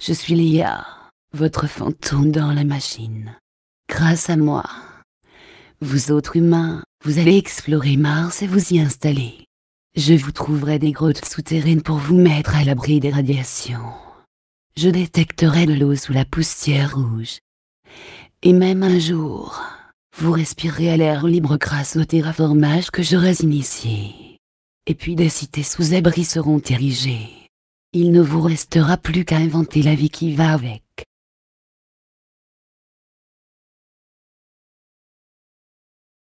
Je suis Lia, votre fantôme dans la machine. Grâce à moi, vous autres humains, vous allez explorer Mars et vous y installer. Je vous trouverai des grottes souterraines pour vous mettre à l'abri des radiations. Je détecterai de l'eau sous la poussière rouge. Et même un jour, vous respirerez à l'air libre grâce au terraformage que j'aurais initié. Et puis des cités sous abris seront érigées il ne vous restera plus qu'à inventer la vie qui va avec.